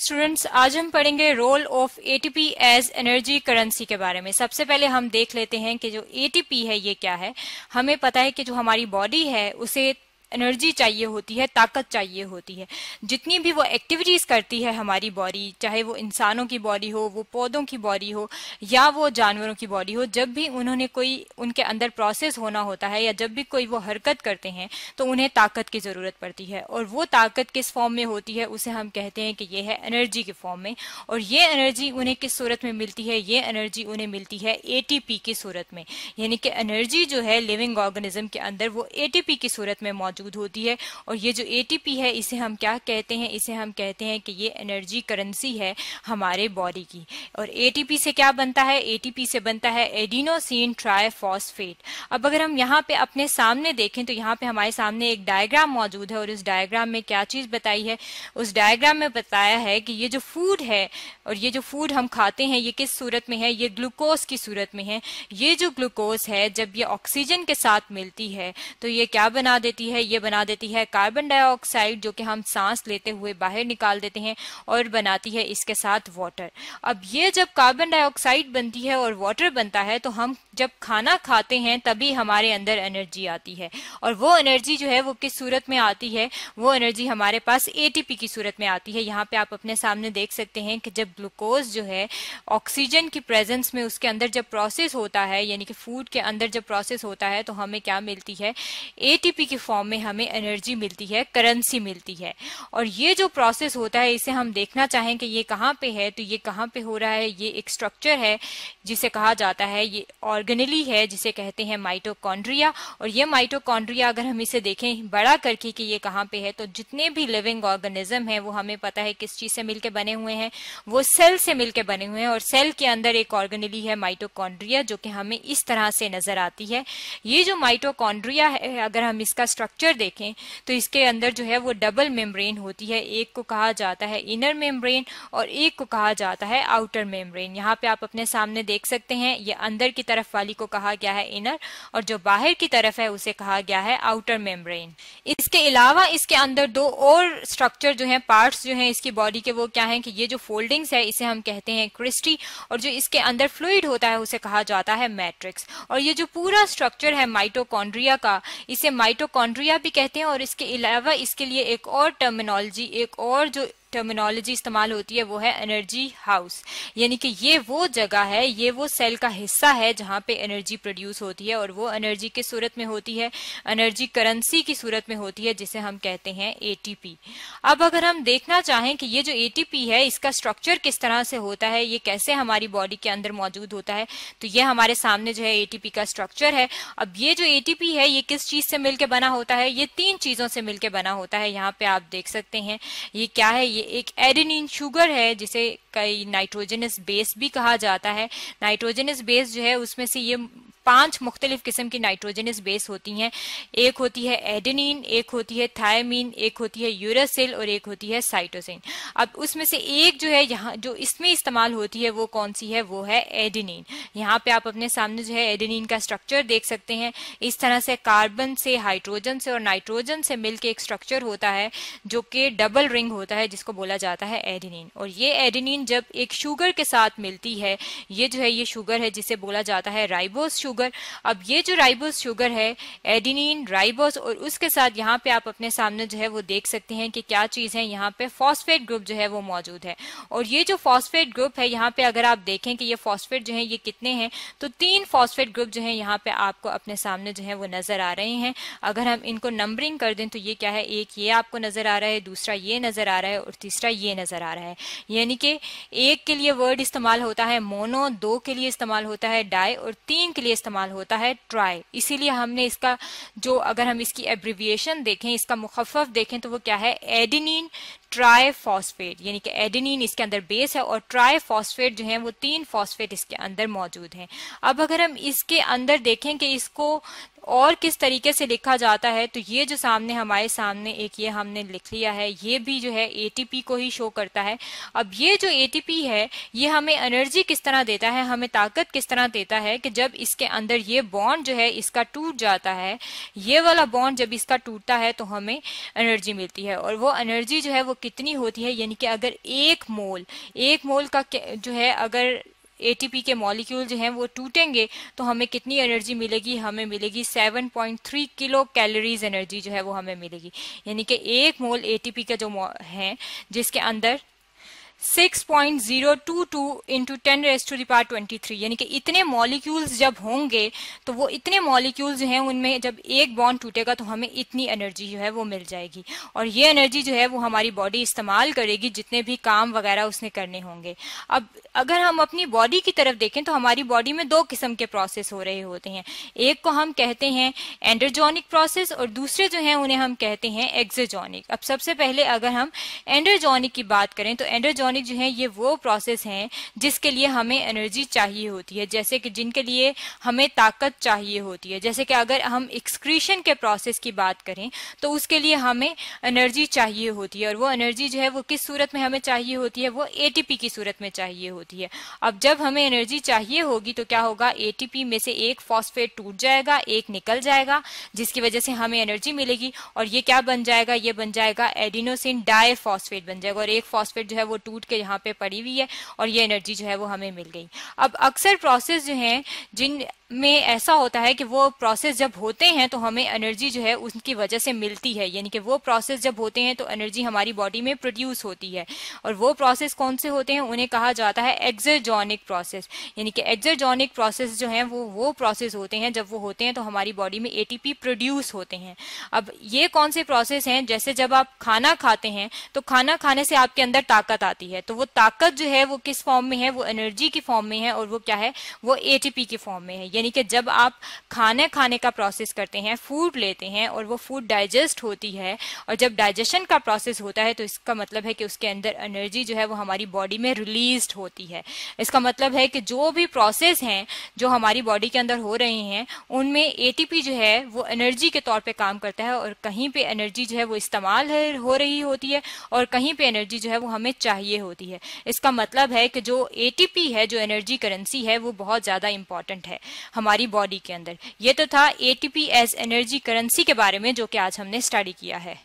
students आज हम पढ़ेंगे role of ATP as energy currency के बारे में सबसे पहले हम देख लेते हैं कि जो एटीपी है ये क्या है हमें पता है कि जो हमारी बॉडी है उसे एनर्जी चाहिए होती है ताकत चाहिए होती है जितनी भी वो एक्टिविटीज़ करती है हमारी बॉडी चाहे वो इंसानों की बॉडी हो वो पौधों की बॉडी हो या वो जानवरों की बॉडी हो जब भी उन्होंने कोई उनके अंदर प्रोसेस होना होता है या जब भी कोई वो हरकत करते हैं तो उन्हें ताकत की ज़रूरत पड़ती है और वो ताकत किस फॉर्म में होती है उसे हम कहते हैं कि ये है एनर्जी के फॉर्म में और ये एनर्जी उन्हें किस सूरत में मिलती है ये एनर्जी उन्हें मिलती है ए की सूरत में यानी कि एनर्जी जो है लिविंग ऑर्गेनिज्म के अंदर वो ए की सूरत में मौजूद मौजूद होती है और ये जो एटीपी है इसे हम क्या कहते हैं इसे हम कहते हैं कि ये एनर्जी करेंसी है हमारे बॉडी की और एटीपी से क्या बनता है एटीपी से बनता है एडिनोसिन ट्राइफॉस्फेट अब अगर हम यहाँ पे अपने सामने देखें तो यहाँ पे हमारे सामने एक डायग्राम मौजूद है और इस डायग्राम में क्या चीज बताई है उस डायग्राम में बताया है कि ये जो फूड है और ये जो फूड हम खाते हैं ये किस सूरत में है ये ग्लूकोज की सूरत में है ये जो ग्लूकोज है जब ये ऑक्सीजन के साथ मिलती है तो ये क्या बना देती है ये बना देती है कार्बन डाइऑक्साइड जो कि हम सांस लेते हुए बाहर निकाल देते हैं और बनाती है इसके साथ वाटर अब ये जब कार्बन डाइऑक्साइड बनती है और वाटर बनता है तो हम जब खाना खाते हैं तभी हमारे अंदर एनर्जी आती है और वो एनर्जी जो है वो किस सूरत में आती है वो एनर्जी हमारे पास एटीपी की सूरत में आती है यहाँ पे आप अपने सामने देख सकते हैं कि जब ग्लूकोज जो है ऑक्सीजन की प्रेजेंस में उसके अंदर जब प्रोसेस होता है यानी कि फूड के अंदर जब प्रोसेस होता है तो हमें क्या मिलती है ए की फॉर्म में हमें एनर्जी मिलती है करेंसी मिलती है और ये जो प्रोसेस होता है इसे हम देखना चाहें कि ये कहाँ पे है तो ये कहाँ पे हो रहा है ये एक स्ट्रक्चर है जिसे कहा जाता है ये ऑर्गेनली है जिसे कहते हैं माइटोकॉन्ड्रिया और ये माइटोकॉन्ड्रिया अगर हम इसे देखें बड़ा करके कि ये कहाँ पे है तो जितने भी लिविंग ऑर्गेनिज्म है वो हमें पता है किस चीज से मिलकर बने हुए हैं वो सेल से मिलकर बने हुए हैं और सेल के अंदर एक ऑर्गेनली है माइटोकॉन्ड्रिया जो कि हमें इस तरह से नजर आती है ये जो माइटोकॉन्ड्रिया है अगर हम इसका स्ट्रक्चर स्ट्रक्चर देखें तो इसके अंदर जो है वो डबल मेम्ब्रेन होती है एक को कहा जाता है इनर मेम्ब्रेन और एक को कहा जाता है आउटर मेम्ब्रेन यहाँ पे आप अपने सामने देख सकते हैं ये अंदर की तरफ वाली को कहा गया है इनर और जो बाहर की तरफ है उसे कहा गया है आउटर मेम्ब्रेन इसके अलावा इसके अंदर दो और स्ट्रक्चर जो है पार्ट जो है इसकी बॉडी के वो क्या है कि ये जो फोल्डिंग्स है इसे हम कहते हैं क्रिस्टी और जो इसके अंदर फ्लूड होता है उसे कहा जाता है मैट्रिक्स और ये जो पूरा स्ट्रक्चर है माइटोकॉन्ड्रिया का इसे माइटोकॉन्ड्रिया भी कहते हैं और इसके अलावा इसके लिए एक और टर्मिनोलॉजी एक और जो टर्मिनोलॉजी इस्तेमाल होती है वो है एनर्जी हाउस यानी कि ये वो जगह है ये वो सेल का हिस्सा है जहाँ पे एनर्जी प्रोड्यूस होती है और वो एनर्जी किस सूरत में होती है एनर्जी करेंसी की सूरत में होती है जिसे हम कहते हैं एटीपी अब अगर हम देखना चाहें कि ये जो एटीपी है इसका स्ट्रक्चर किस तरह से होता है ये कैसे हमारी बॉडी के अंदर मौजूद होता है तो ये हमारे सामने जो है एटीपी का स्ट्रक्चर है अब ये जो एटीपी है ये किस चीज से मिलकर बना होता है ये तीन चीजों से मिलकर बना होता है यहाँ पे आप देख सकते हैं ये क्या है ये ये एक एडेनिन शुगर है जिसे कई नाइट्रोजनस बेस भी कहा जाता है नाइट्रोजनस बेस जो है उसमें से ये पांच मुख्तलिफ किस्म की नाइट्रोजनस बेस होती हैं एक होती है एडेनिन एक होती है थायमिन एक होती है यूरासिल और एक होती है साइटोसिन अब उसमें से एक जो है यहाँ जो इसमें इस्तेमाल होती है वो कौन सी है वो है एडेनिन यहाँ पे आप अपने सामने जो है एडेनिन का स्ट्रक्चर देख सकते हैं इस तरह से कार्बन से हाइड्रोजन से और नाइट्रोजन से मिलकर एक स्ट्रक्चर होता है जो कि डबल रिंग होता है जिसको बोला जाता है एडेनिन और ये एडेनिन जब एक शुगर के साथ मिलती है ये जो है ये शुगर है जिसे बोला जाता है राइबोस शुगर शुगर अब ये जो राइबोस शुगर है एडिनिन राइबोस और उसके साथ यहाँ पे आप अपने सामने जो है वो देख सकते हैं कि क्या चीज है यहाँ पे फॉस्फेट ग्रुप जो है वो मौजूद है और ये जो फॉस्फेट ग्रुप है यहाँ पे अगर आप देखें कि ये फॉस्फेट जो है ये कितने हैं तो तीन फॉस्फेट ग्रुप जो है यहाँ पे आपको अपने सामने जो है वो नजर आ रहे हैं अगर हम इनको नंबरिंग कर दें तो ये क्या है एक ये आपको नजर आ रहा है दूसरा ये नजर आ रहा है और तीसरा ये नजर आ रहा है यानी कि एक के लिए वर्ड इस्तेमाल होता है मोनो दो के लिए इस्तेमाल होता है डाई और तीन के लिए इस्तेमाल होता है ट्राई इसीलिए हमने इसका जो अगर हम इसकी एब्रिविएशन देखें इसका मुखफ देखें तो वो क्या है एडिनिन ट्राई फॉस्फेट यानी कि एडिनिन इसके अंदर बेस है और ट्राई फॉस्फेट जो है वो तीन फॉस्फेट इसके अंदर मौजूद है अब अगर हम इसके अंदर देखें कि इसको और किस तरीके से लिखा जाता है तो ये जो सामने हमारे सामने एक ये हमने लिख लिया है ये भी जो है एटीपी को ही शो करता है अब ये जो एटीपी है ये हमें एनर्जी किस तरह देता है हमें ताकत किस तरह देता है कि जब इसके अंदर ये बॉन्ड जो है इसका टूट जाता है ये वाला बॉन्ड जब इसका टूटता है तो हमें एनर्जी मिलती है और वो एनर्जी जो है वो कितनी होती है यानी कि अगर एक मोल एक मोल का जो है अगर एटीपी के मॉलिक्यूल जो हैं वो टूटेंगे तो हमें कितनी एनर्जी मिलेगी हमें मिलेगी 7.3 किलो कैलोरीज एनर्जी जो है वो हमें मिलेगी यानी कि एक मोल एटीपी का जो है जिसके अंदर 6.022 इंटू टेन रेस टू दार ट्वेंटी थ्री यानी कि इतने मॉलिक्यूल्स जब होंगे तो वो इतने मॉलिक्यूल्स जो हैं उनमें जब एक बॉन्ड टूटेगा तो हमें इतनी एनर्जी जो है वो मिल जाएगी और ये एनर्जी जो है वो हमारी बॉडी इस्तेमाल करेगी जितने भी काम वगैरह उसने करने होंगे अब अगर हम अपनी बॉडी की तरफ देखें तो हमारी बॉडी में दो किस्म के प्रोसेस हो रहे होते हैं एक को हम कहते हैं एंड्रोजोनिक प्रोसेस और दूसरे जो हैं उन्हें हम कहते हैं एक्जोजोनिक अब सबसे पहले अगर हम एंड्रोजोनिक की बात करें तो एंड्रोजोनिक जो है ये वो प्रोसेस हैं जिसके लिए हमें एनर्जी चाहिए होती है जैसे कि जिनके लिए हमें ताकत चाहिए होती है जैसे कि अगर हम एक्सक्रीशन के प्रोसेस की बात करें तो उसके लिए हमें एनर्जी चाहिए होती है और वो एनर्जी जो है वो किस सूरत में हमें चाहिए होती है वो एटीपी की सूरत में चाहिए होती है होती है अब जब हमें एनर्जी चाहिए होगी तो क्या होगा एटीपी में से एक फॉस्फेट टूट जाएगा एक निकल जाएगा जिसकी वजह से हमें एनर्जी मिलेगी और ये क्या बन जाएगा ये बन जाएगा एडिनोसिन फॉस्फेट बन जाएगा और एक फॉस्फेट जो है वो टूट के यहाँ पे पड़ी हुई है और ये एनर्जी जो है वो हमें मिल गई अब अक्सर प्रोसेस जो है जिन में ऐसा होता है कि वो प्रोसेस जब होते हैं तो हमें एनर्जी जो है उनकी वजह से मिलती है यानी कि वो प्रोसेस जब होते हैं तो एनर्जी हमारी बॉडी में प्रोड्यूस होती है और वो प्रोसेस कौन से होते हैं उन्हें कहा जाता है एक्जरजॉनिक प्रोसेस यानी कि एक्जरजॉनिक प्रोसेस जो है वो वो प्रोसेस होते हैं जब वो होते हैं तो हमारी बॉडी में ए प्रोड्यूस होते हैं अब ये कौन से प्रोसेस हैं जैसे जब आप खाना खाते हैं तो खाना खाने से आपके अंदर ताकत आती है तो वो ताकत जो है वो किस फॉर्म में है वो एनर्जी की फॉर्म में है और वो क्या है वो ए की फॉर्म में है यानी कि जब आप खाने खाने का प्रोसेस करते हैं फूड लेते हैं और वो फूड डाइजेस्ट होती है और जब डाइजेशन का प्रोसेस होता है तो इसका मतलब है कि उसके अंदर एनर्जी जो है वो हमारी बॉडी में रिलीज होती है इसका मतलब है कि जो भी प्रोसेस हैं जो हमारी बॉडी के अंदर हो रहे हैं उनमें ए जो है वो एनर्जी के तौर पर काम करता है और कहीं पर एनर्जी जो है वो इस्तेमाल हो रही होती है और कहीं पर एनर्जी जो है वो हमें चाहिए होती है इसका मतलब है कि जो ए है जो एनर्जी करेंसी है वो बहुत ज़्यादा इंपॉर्टेंट है हमारी बॉडी के अंदर ये तो था एटीपी एज एनर्जी करेंसी के बारे में जो कि आज हमने स्टडी किया है